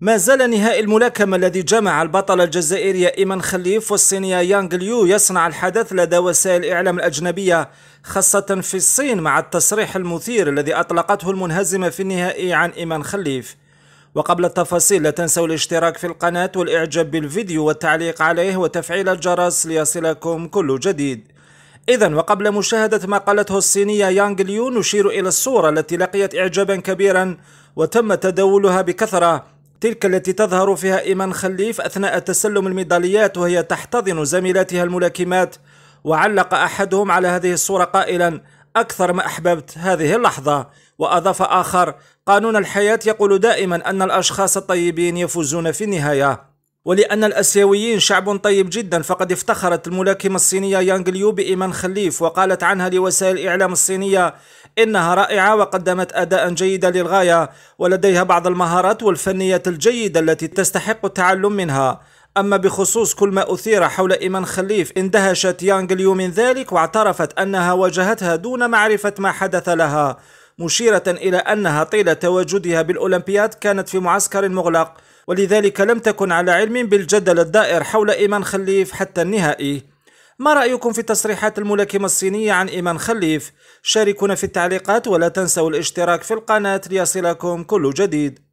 ما زال نهائي الملاكمة الذي جمع البطل الجزائري إيمان خليف والصينية يانغ ليو يصنع الحدث لدى وسائل الإعلام الأجنبية خاصة في الصين مع التصريح المثير الذي أطلقته المنهزمة في النهائي عن إيمان خليف وقبل التفاصيل لا تنسوا الاشتراك في القناة والإعجاب بالفيديو والتعليق عليه وتفعيل الجرس ليصلكم كل جديد إذا وقبل مشاهدة ما قالته الصينية يانغ ليو نشير إلى الصورة التي لقيت إعجابا كبيرا وتم تداولها بكثرة تلك التي تظهر فيها إيمان خليف أثناء تسلم الميداليات وهي تحتضن زميلاتها الملاكمات وعلق أحدهم على هذه الصورة قائلا أكثر ما أحببت هذه اللحظة وأضاف آخر قانون الحياة يقول دائما أن الأشخاص الطيبين يفوزون في النهاية ولأن الأسيويين شعب طيب جدا فقد افتخرت الملاكمة الصينية يانغ ليو بإيمان خليف وقالت عنها لوسائل الإعلام الصينية إنها رائعة وقدمت أداء جيدا للغاية ولديها بعض المهارات والفنيات الجيدة التي تستحق التعلم منها أما بخصوص كل ما أثير حول إيمان خليف اندهشت يانغ ليو من ذلك واعترفت أنها واجهتها دون معرفة ما حدث لها مشيرة إلى أنها طيلة تواجدها بالأولمبياد كانت في معسكر مغلق ولذلك لم تكن على علم بالجدل الدائر حول إيمان خليف حتى النهائي ما رأيكم في تصريحات الملاكمة الصينية عن إيمان خليف؟ شاركونا في التعليقات ولا تنسوا الاشتراك في القناة ليصلكم كل جديد